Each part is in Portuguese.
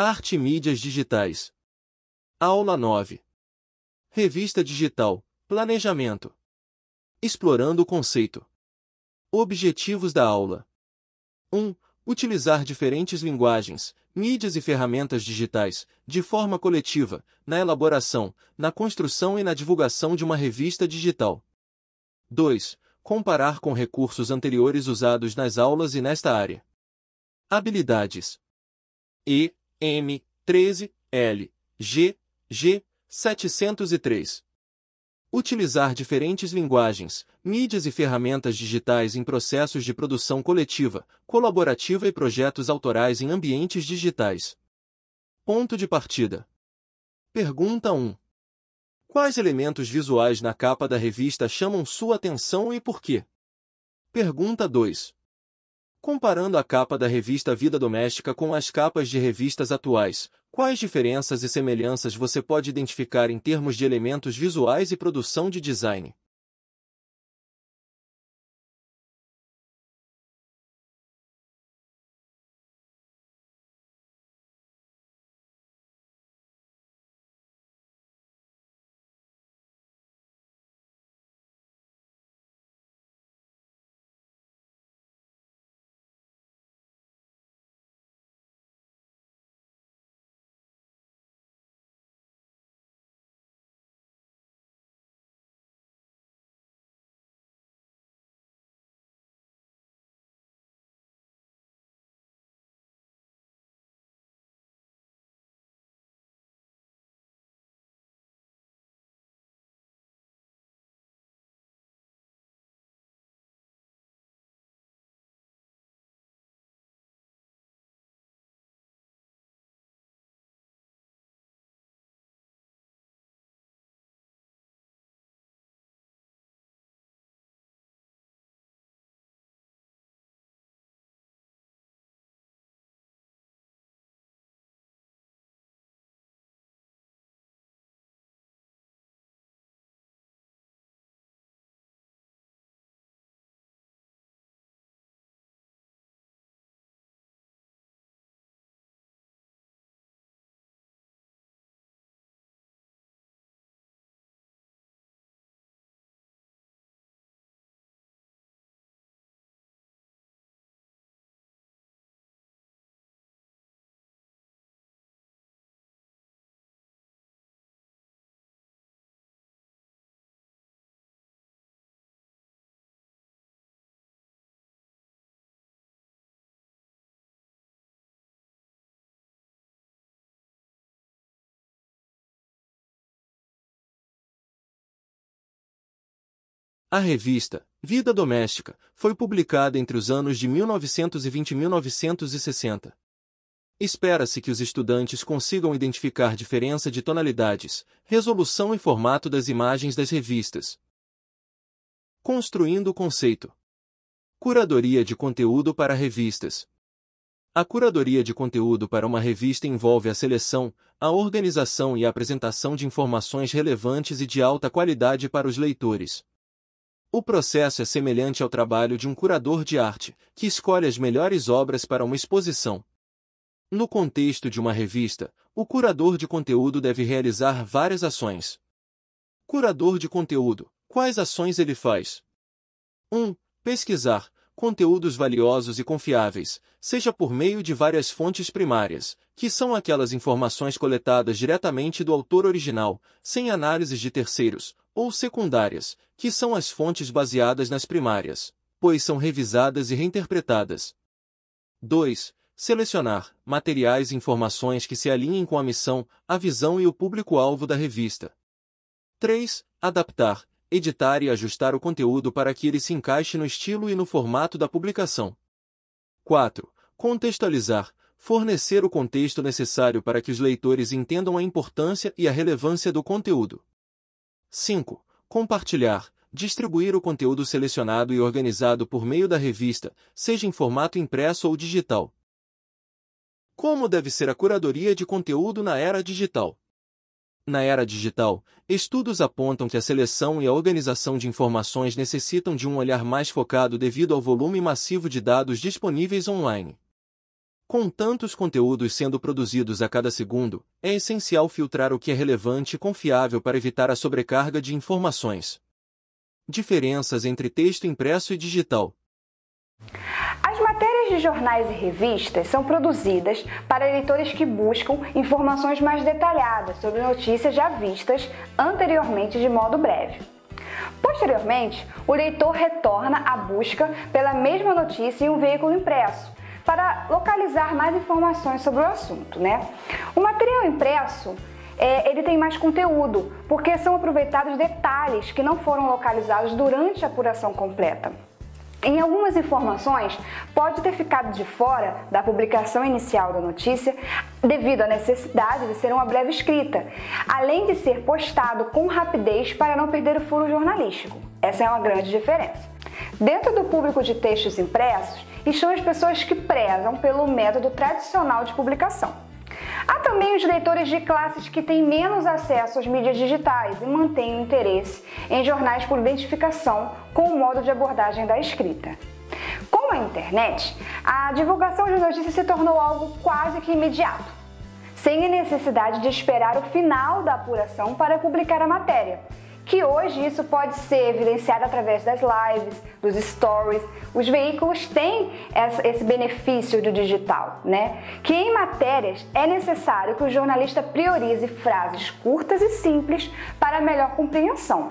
Arte e mídias digitais. Aula 9. Revista digital. Planejamento. Explorando o conceito. Objetivos da aula. 1. Utilizar diferentes linguagens, mídias e ferramentas digitais, de forma coletiva, na elaboração, na construção e na divulgação de uma revista digital. 2. Comparar com recursos anteriores usados nas aulas e nesta área. Habilidades. E M, 13, L, G, G, 703. Utilizar diferentes linguagens, mídias e ferramentas digitais em processos de produção coletiva, colaborativa e projetos autorais em ambientes digitais. Ponto de partida. Pergunta 1. Quais elementos visuais na capa da revista chamam sua atenção e por quê? Pergunta 2. Comparando a capa da revista Vida Doméstica com as capas de revistas atuais, quais diferenças e semelhanças você pode identificar em termos de elementos visuais e produção de design? A revista Vida Doméstica foi publicada entre os anos de 1920 e 1960. Espera-se que os estudantes consigam identificar diferença de tonalidades, resolução e formato das imagens das revistas. Construindo o conceito. Curadoria de conteúdo para revistas. A curadoria de conteúdo para uma revista envolve a seleção, a organização e a apresentação de informações relevantes e de alta qualidade para os leitores. O processo é semelhante ao trabalho de um curador de arte, que escolhe as melhores obras para uma exposição. No contexto de uma revista, o curador de conteúdo deve realizar várias ações. Curador de conteúdo: quais ações ele faz? 1. Um, pesquisar conteúdos valiosos e confiáveis, seja por meio de várias fontes primárias, que são aquelas informações coletadas diretamente do autor original, sem análises de terceiros, ou secundárias, que são as fontes baseadas nas primárias, pois são revisadas e reinterpretadas. 2. Selecionar materiais e informações que se alinhem com a missão, a visão e o público-alvo da revista. 3. Adaptar, editar e ajustar o conteúdo para que ele se encaixe no estilo e no formato da publicação. 4. Contextualizar, fornecer o contexto necessário para que os leitores entendam a importância e a relevância do conteúdo. 5. Compartilhar, distribuir o conteúdo selecionado e organizado por meio da revista, seja em formato impresso ou digital. Como deve ser a curadoria de conteúdo na era digital? Na era digital, estudos apontam que a seleção e a organização de informações necessitam de um olhar mais focado devido ao volume massivo de dados disponíveis online. Com tantos conteúdos sendo produzidos a cada segundo, é essencial filtrar o que é relevante e confiável para evitar a sobrecarga de informações. Diferenças entre texto impresso e digital. As matérias de jornais e revistas são produzidas para leitores que buscam informações mais detalhadas sobre notícias já vistas anteriormente de modo breve. Posteriormente, o leitor retorna à busca pela mesma notícia em um veículo impresso, para localizar mais informações sobre o assunto, né? O material impresso é, ele tem mais conteúdo, porque são aproveitados detalhes que não foram localizados durante a apuração completa. Em algumas informações, pode ter ficado de fora da publicação inicial da notícia devido à necessidade de ser uma breve escrita, além de ser postado com rapidez para não perder o furo jornalístico. Essa é uma grande diferença. Dentro do público de textos impressos estão as pessoas que prezam pelo método tradicional de publicação. Há também os leitores de classes que têm menos acesso às mídias digitais e mantêm o interesse em jornais por identificação com o modo de abordagem da escrita. Com a internet, a divulgação de notícias se tornou algo quase que imediato, sem a necessidade de esperar o final da apuração para publicar a matéria que hoje isso pode ser evidenciado através das lives, dos stories. Os veículos têm esse benefício do digital, né? Que em matérias é necessário que o jornalista priorize frases curtas e simples para melhor compreensão.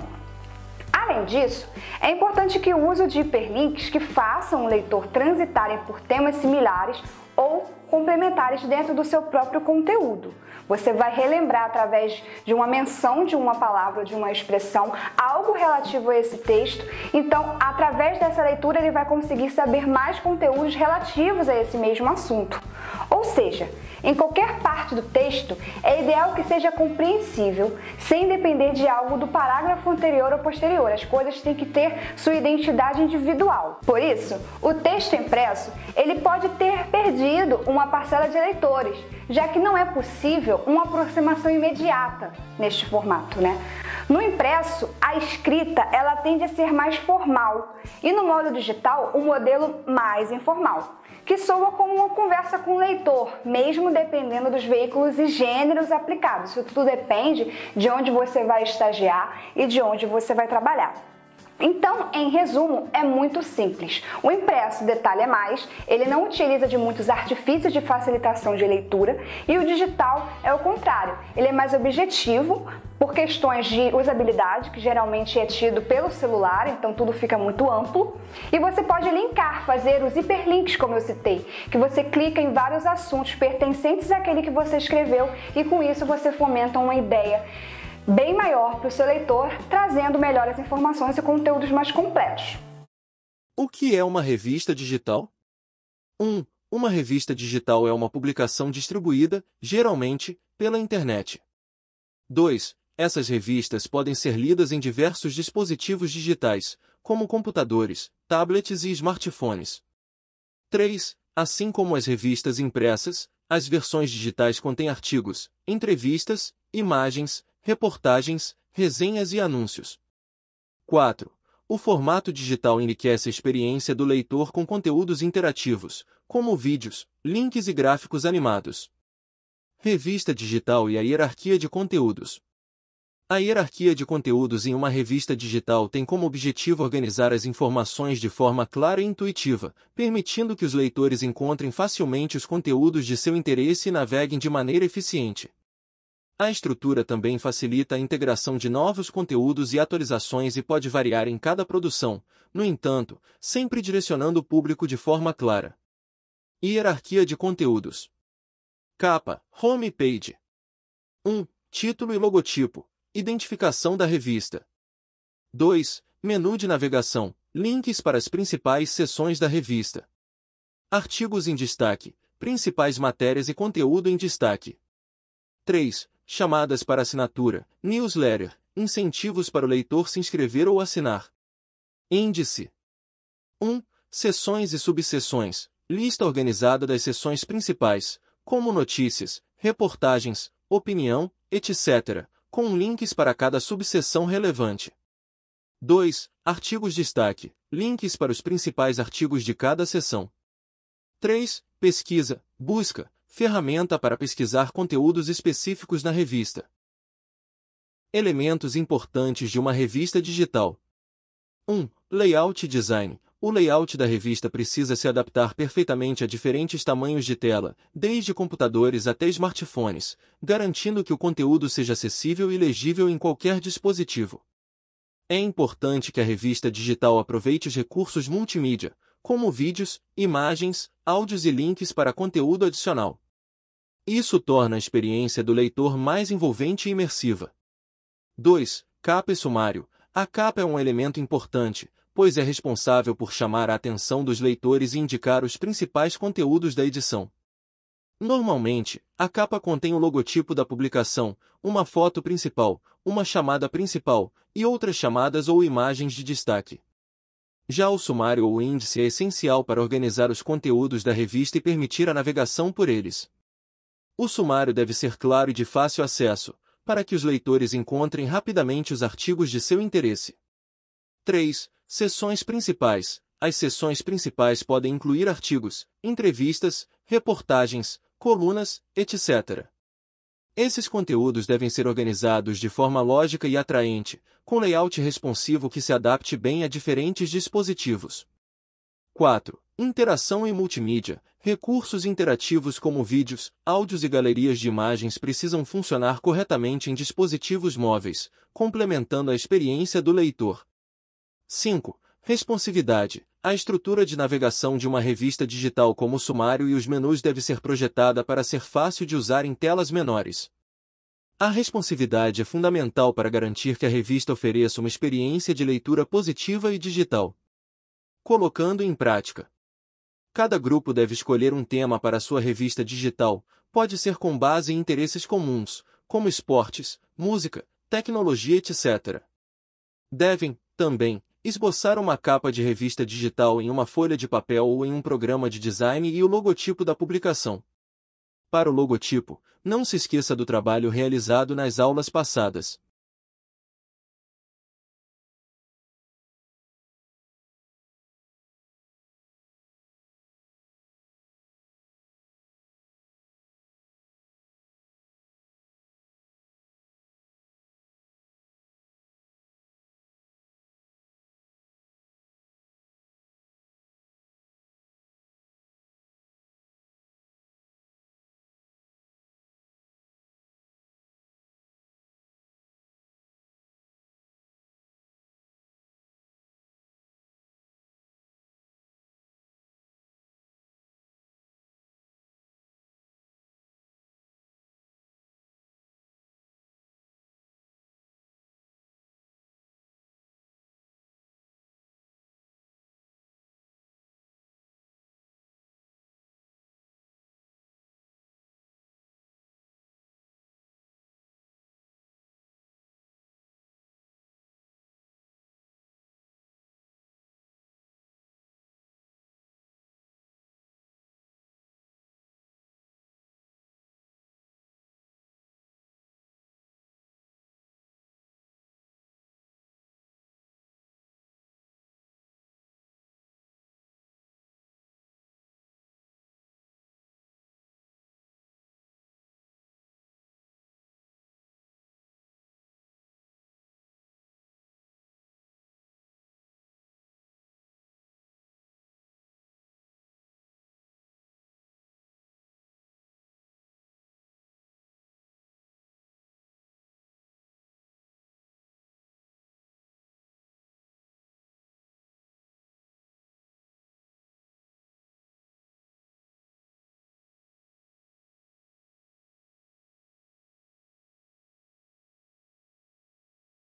Além disso, é importante que o uso de hiperlinks que façam o leitor transitarem por temas similares ou complementares dentro do seu próprio conteúdo. Você vai relembrar através de uma menção de uma palavra, de uma expressão, algo relativo a esse texto. Então, através dessa leitura, ele vai conseguir saber mais conteúdos relativos a esse mesmo assunto. Ou seja, em qualquer parte do texto, é ideal que seja compreensível, sem depender de algo do parágrafo anterior ou posterior. As coisas têm que ter sua identidade individual. Por isso, o texto impresso, ele pode ter perdido um uma parcela de eleitores, já que não é possível uma aproximação imediata neste formato, né? No impresso, a escrita ela tende a ser mais formal e no modo digital, um modelo mais informal, que soa como uma conversa com o leitor, mesmo dependendo dos veículos e gêneros aplicados. Isso tudo depende de onde você vai estagiar e de onde você vai trabalhar. Então, em resumo, é muito simples. O impresso detalha mais, ele não utiliza de muitos artifícios de facilitação de leitura e o digital é o contrário. Ele é mais objetivo por questões de usabilidade, que geralmente é tido pelo celular, então tudo fica muito amplo. E você pode linkar, fazer os hiperlinks, como eu citei, que você clica em vários assuntos pertencentes àquele que você escreveu e com isso você fomenta uma ideia bem maior para o seu leitor, trazendo melhores informações e conteúdos mais completos. O que é uma revista digital? 1. Um, uma revista digital é uma publicação distribuída, geralmente, pela internet. 2. Essas revistas podem ser lidas em diversos dispositivos digitais, como computadores, tablets e smartphones. 3. Assim como as revistas impressas, as versões digitais contêm artigos, entrevistas, imagens, reportagens, resenhas e anúncios. 4. O formato digital enriquece a experiência do leitor com conteúdos interativos, como vídeos, links e gráficos animados. Revista digital e a hierarquia de conteúdos. A hierarquia de conteúdos em uma revista digital tem como objetivo organizar as informações de forma clara e intuitiva, permitindo que os leitores encontrem facilmente os conteúdos de seu interesse e naveguem de maneira eficiente. A estrutura também facilita a integração de novos conteúdos e atualizações e pode variar em cada produção, no entanto, sempre direcionando o público de forma clara. Hierarquia de conteúdos. Capa, home page. 1. Título e logotipo. Identificação da revista. 2. Menu de navegação. Links para as principais seções da revista. Artigos em destaque. Principais matérias e conteúdo em destaque. 3 chamadas para assinatura, newsletter, incentivos para o leitor se inscrever ou assinar. Índice 1. Seções e subseções. Lista organizada das seções principais, como notícias, reportagens, opinião, etc., com links para cada subseção relevante. 2. Artigos destaque. Links para os principais artigos de cada seção. 3. Pesquisa, busca, ferramenta para pesquisar conteúdos específicos na revista. Elementos importantes de uma revista digital. 1. Layout e design. O layout da revista precisa se adaptar perfeitamente a diferentes tamanhos de tela, desde computadores até smartphones, garantindo que o conteúdo seja acessível e legível em qualquer dispositivo. É importante que a revista digital aproveite os recursos multimídia, como vídeos, imagens, áudios e links para conteúdo adicional. Isso torna a experiência do leitor mais envolvente e imersiva. 2. Capa e sumário. A capa é um elemento importante, pois é responsável por chamar a atenção dos leitores e indicar os principais conteúdos da edição. Normalmente, a capa contém o logotipo da publicação, uma foto principal, uma chamada principal e outras chamadas ou imagens de destaque. Já o sumário ou índice é essencial para organizar os conteúdos da revista e permitir a navegação por eles. O sumário deve ser claro e de fácil acesso, para que os leitores encontrem rapidamente os artigos de seu interesse. 3. sessões principais. As sessões principais podem incluir artigos, entrevistas, reportagens, colunas, etc. Esses conteúdos devem ser organizados de forma lógica e atraente, com layout responsivo que se adapte bem a diferentes dispositivos. 4. Interação e multimídia. Recursos interativos como vídeos, áudios e galerias de imagens precisam funcionar corretamente em dispositivos móveis, complementando a experiência do leitor. 5. Responsividade. A estrutura de navegação de uma revista digital como o sumário e os menus deve ser projetada para ser fácil de usar em telas menores. A responsividade é fundamental para garantir que a revista ofereça uma experiência de leitura positiva e digital. Colocando em prática Cada grupo deve escolher um tema para sua revista digital, pode ser com base em interesses comuns, como esportes, música, tecnologia, etc. Devem, também, esboçar uma capa de revista digital em uma folha de papel ou em um programa de design e o logotipo da publicação. Para o logotipo, não se esqueça do trabalho realizado nas aulas passadas.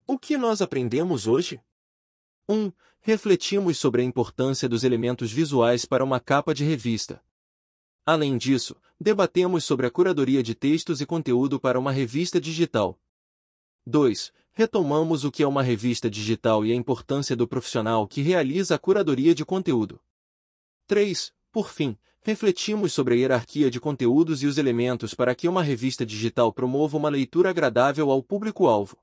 O que nós aprendemos hoje? 1. Um, refletimos sobre a importância dos elementos visuais para uma capa de revista. Além disso, debatemos sobre a curadoria de textos e conteúdo para uma revista digital. 2. Retomamos o que é uma revista digital e a importância do profissional que realiza a curadoria de conteúdo. 3. Por fim, refletimos sobre a hierarquia de conteúdos e os elementos para que uma revista digital promova uma leitura agradável ao público-alvo.